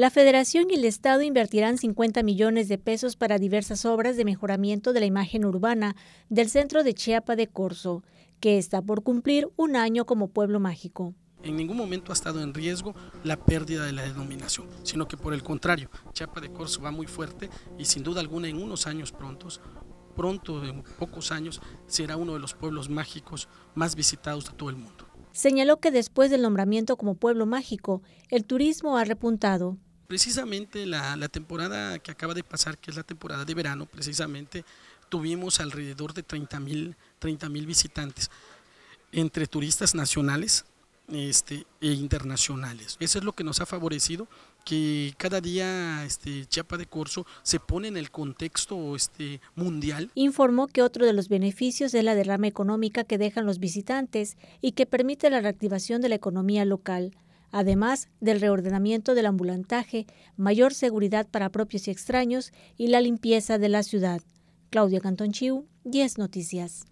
La Federación y el Estado invertirán 50 millones de pesos para diversas obras de mejoramiento de la imagen urbana del centro de Chiapa de Corzo, que está por cumplir un año como pueblo mágico. En ningún momento ha estado en riesgo la pérdida de la denominación, sino que por el contrario, Chiapa de Corzo va muy fuerte y sin duda alguna en unos años prontos pronto, en pocos años, será uno de los pueblos mágicos más visitados de todo el mundo. Señaló que después del nombramiento como pueblo mágico, el turismo ha repuntado precisamente la, temporada que acaba de pasar, que es la temporada de verano, precisamente tuvimos alrededor de 30 mil visitantes entre turistas nacionales este, e internacionales. Eso es lo que nos ha favorecido, que cada día este, Chiapa de Corso se pone en el contexto este, mundial. Informó que otro de los beneficios es la derrama económica que dejan los visitantes y que permite la reactivación de la economía local además del reordenamiento del ambulantaje, mayor seguridad para propios y extraños y la limpieza de la ciudad. Claudia Cantonchiu, 10 Noticias.